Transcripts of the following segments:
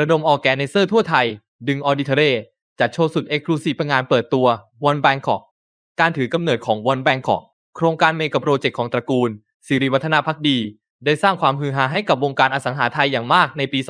ระดมออแกนเซอร์ทั่วไทย ดึงออดิเทเรจัดโชว์สุดเอกลูซีฟงานเปิดตัววันแบงกอกการถือกำเนิดของวอนแบงกอกโครงการเมกะโปรเจกต์ของตระกูลสิริวัฒนาพักดี ได้สร้างความฮือฮาให้กับวงการอสังหาไทยอย่างมากในปี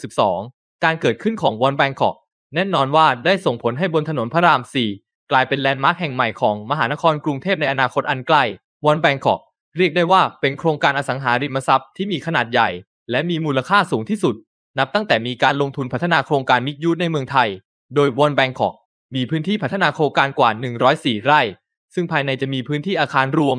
2562 การเกิดขึ้นของวอนแบงกอกแน่นอนว่าได้ส่งผลให้บนถนนพระราม 4 กลายเป็นแลนด์มาร์คแห่งใหม่ของมหานครกรุงเทพในอนาคตอันใกล้วอนแบงกอกเรียกได้ว่าเป็นโครงการอสังหาริมทรัพย์ที่มีขนาดใหญ่ และมีมูลค่าสูงที่สุดนับตั้งแต่มีการลงทุนพัฒนาโครงการมิกยูดในเมืองไทย โดยวอนแบงกอกมีพื้นที่พัฒนาโครงการกว่า 104 ไร่ ซึ่งภายในจะมีพื้นที่อาคารรวม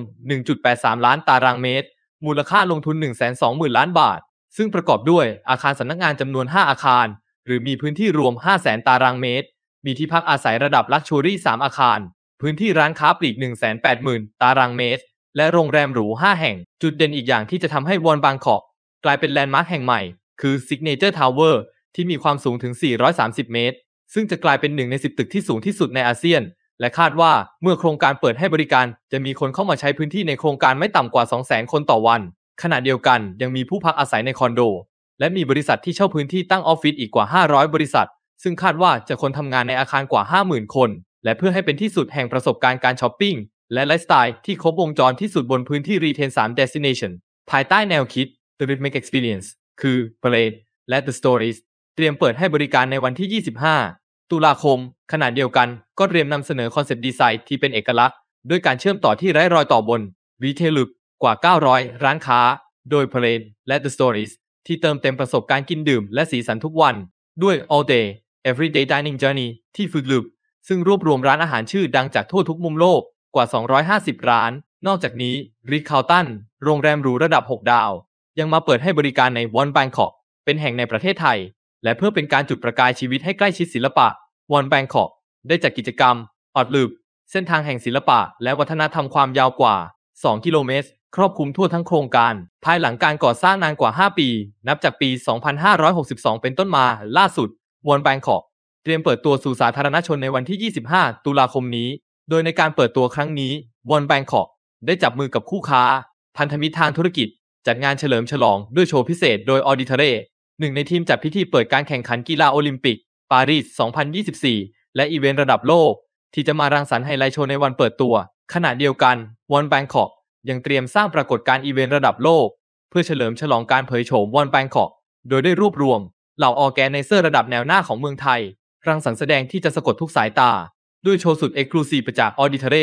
1.83 ล้านตารางเมตร มูลค่าลงทุน 120,000 ล้านบาท ซึ่งประกอบด้วยอาคารสำนักงานจำนวน 5 อาคาร หรือมีพื้นที่รวม 500,000 ตารางเมตร มีที่พักอาศัยระดับลักชัวรี่ 3 อาคาร พื้นที่ร้านค้าปลีก 180,000 ตารางเมตร และโรงแรมหรู 5 แห่ง จุดเด่นอีกอย่างที่จะทำให้วอนบางกอกกลายเป็นแลนด์มาร์คแห่งใหม่คือ Signature Tower ที่มีความสูงถึง 430 เมตร ซึ่งจะกลายเป็นหนึ่งใน 10 ตึกที่สูงที่สุดในอาเซียน และคาดว่าเมื่อโครงการเปิดให้บริการ จะมีคนเข้ามาใช้พื้นที่ในโครงการไม่ต่ำกว่า 200,000 คนต่อวัน ขณะเดียวกันยังมีผู้พักอาศัยในคอนโด และมีบริษัทที่เช่าพื้นที่ตั้งออฟฟิศอีกกว่า 500 บริษัท ซึ่งคาดว่าจะคนทำงานในอาคารกว่า 50,000 คน และเพื่อให้เป็นที่สุดแห่งประสบการณ์การช้อปปิ้งและไลฟ์สไตล์ที่ครบวงจรที่สุดบนพื้นที่รีเทนส3 Destination ภายใต้แนวคิด The r h y t h m i Experience คือเพลงและ The Stories เตรียมเปิดให้บริการในวันที่ 25 ตุลาคมขณะเดียวกันก็เตรียมนำเสนอคอนเซปต์ดีไซน์ที่เป็นเอกลักษณ์ด้วยการเชื่อมต่อที่ไร้รอยต่อบนวีเทลุกกว่า 900 ร้านค้า โดยเพลงและ The Stories ที่เติมเต็มประสบการณ์กินดื่มและสีสันทุกวัน ด้วย All Day Everyday Dining Journey ที่ฟึกลึก ซึ่งรวบรวมร้านอาหารชื่อดังจากทั่วทุกมุมโลกกว่า 250 ร้าน นอกจากนี้ริคคาวตันโรงแรมหรูระดับ 6 ดาวยังมาเปิดให้บริการในวอนแบงคอกเป็นแห่งในประเทศไทย และเพื่อเป็นการจุดประกายชีวิตให้ใกล้ชิดศิลปะวอนแบงคอก ได้จัดกกิจกรรมออดลูบเส้นทางแห่งศิลปะและวัฒนธรรมความยาวกว่า 2 กิโลเมตร ครอบคลุมทั่วทั้งโครงการ ภายหลังการก่อสร้างนานกว่า 5 ปี นับจากปี 2562 เป็นต้นมาล่าสุดวอนแบงคอก เตรียมเปิดตัวสู่สาธารณชนในวันที่ 25 ตุลาคมนี้ โดยในการเปิดตัวครั้งนี้วอนแบงคอก ได้จับมือกับคู่ค้า พันธมิตรทางธุรกิจจัดงานเฉลิมฉลองด้วยโชว์พิเศษโดยออดิเทเรหนึ่งในทีมจัดพิธีเปิดการแข่งขันกีฬาโอลิมปิก ปารีส 2024 และอีเวนต์ระดับโลก ที่จะมารังสรรค์ไฮไลท์โชว์ในวันเปิดตัวขณะเดียวกันวอนแบงคอกยังเตรียมสร้างปรากฏการ์อีเวนต์ระดับโลก เพื่อเฉลิมฉลองการเผยโฉมวอนแบงคอกโดยได้รวบรวมเหล่าออแกนในเซอร์ระดับแนวหน้าของเมืองไทย รังสรรค์แสดงที่จะสะกดทุกสายตา ด้วยโชว์สุดเอกลูซีประจากออดิเทเร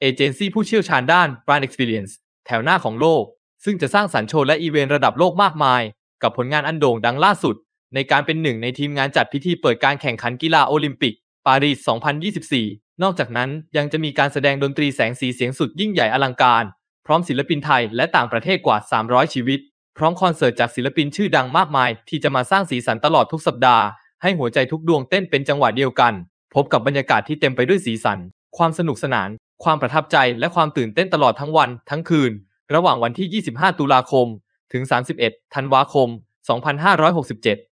เอเจนซี่ผู้เชี่ยวชาญด้าน Brand Experience แถวหน้าของโลกซึ่งจะสร้างสรรค์โชว์และอีเวนต์ระดับโลกมากมาย กับผลงานอันโด่งดังล่าสุด ในการเป็นหนึ่งในทีมงานจัดพิธีเปิดการแข่งขันกีฬาโอลิมปิก ปารีส 2024 นอกจากนั้นยังจะมีการแสดงดนตรีแสงสีเสียงสุดยิ่งใหญ่อลังการ พร้อมศิลปินไทยและต่างประเทศกว่า 300 ชีวิต พร้อมคอนเสิร์ตจากศิลปินชื่อดังมากมาย ที่จะมาสร้างสีสันตลอดทุกสัปดาห์ให้หัวใจทุกดวงเต้นเป็นจังหวะเดียวกัน พบกับบรรยากาศที่เต็มไปด้วยสีสัน ความสนุกสนาน ความประทับใจและความตื่นเต้นตลอดทั้งวันทั้งคืนระหว่างวันที่ 25 ตุลาคม ถึง 31 ธันวาคม 2567